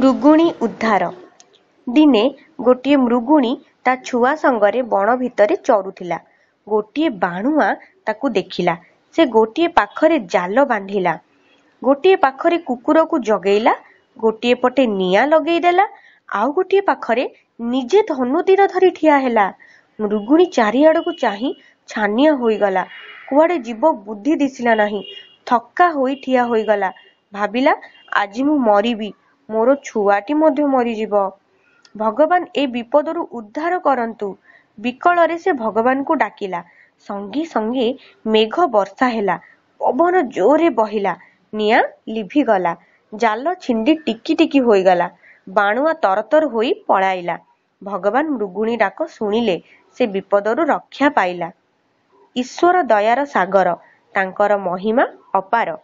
ମୃଗୁଣୀ ଉଦ୍ଧାର ଦିନେ ଗୋଟିଏ ମୃଗୁଣୀ ତା ଛୁଆ ସାଙ୍ଗରେ ବଣ ଭିତରେ ଚରୁଥିଲା ଗୋଟିଏ ବାଣୁଆ ତାକୁ ଦେଖିଲା ସେ ଗୋଟିଏ ପାଖରେ ଜାଲ ବାନ୍ଧିଲା ଗୋଟିଏ ପାଖରେ କୁକୁରକୁ ଜଗେଇଲା ଗୋଟିଏ ପଟେ ନିଆଁ ଲଗେଇଦେଲା ଆଉ ଗୋଟିଏ ପାଖରେ ନିଜେ ଧନୁଦିନ ଧରି ଠିଆ ହେଲା ମୃଗୁଣୀ ଚାରିଆଡ଼କୁ ଚାହିଁ ଛାନିଆ ହୋଇଗଲା କୁଆଡ଼େ ଯିବ ବୁଦ୍ଧି ଦିଶିଲା ନାହିଁ ଥକା ହୋଇ ଠିଆ ହୋଇଗଲା ଭାବିଲା ଆଜି ମୁଁ ମରିବି ମୋର ଛୁଆଟି ମଧ୍ୟ ମରିଯିବ ଭଗବାନ ଏ ବିପଦରୁ ଉଦ୍ଧାର କରନ୍ତୁ ବିକଳରେ ସେ ଭଗବାନଙ୍କୁ ଡାକିଲା ସଙ୍ଗେ ସଙ୍ଗେ ମେଘ ବର୍ଷା ହେଲା ପବନ ଜୋରେ ବହିଲା ନିଆଁ ଲିଭିଗଲା ଜାଲ ଛିଣ୍ଡି ଟିକି ଟିକି ହୋଇଗଲା ବାଣୁଆ ତରତର ହୋଇ ପଳାଇଲା ଭଗବାନ ମୃଗୁଣୀ ଡାକ ଶୁଣିଲେ ସେ ବିପଦରୁ ରକ୍ଷା ପାଇଲା ଈଶ୍ୱର ଦୟାର ସାଗର ତାଙ୍କର ମହିମା ଅପାର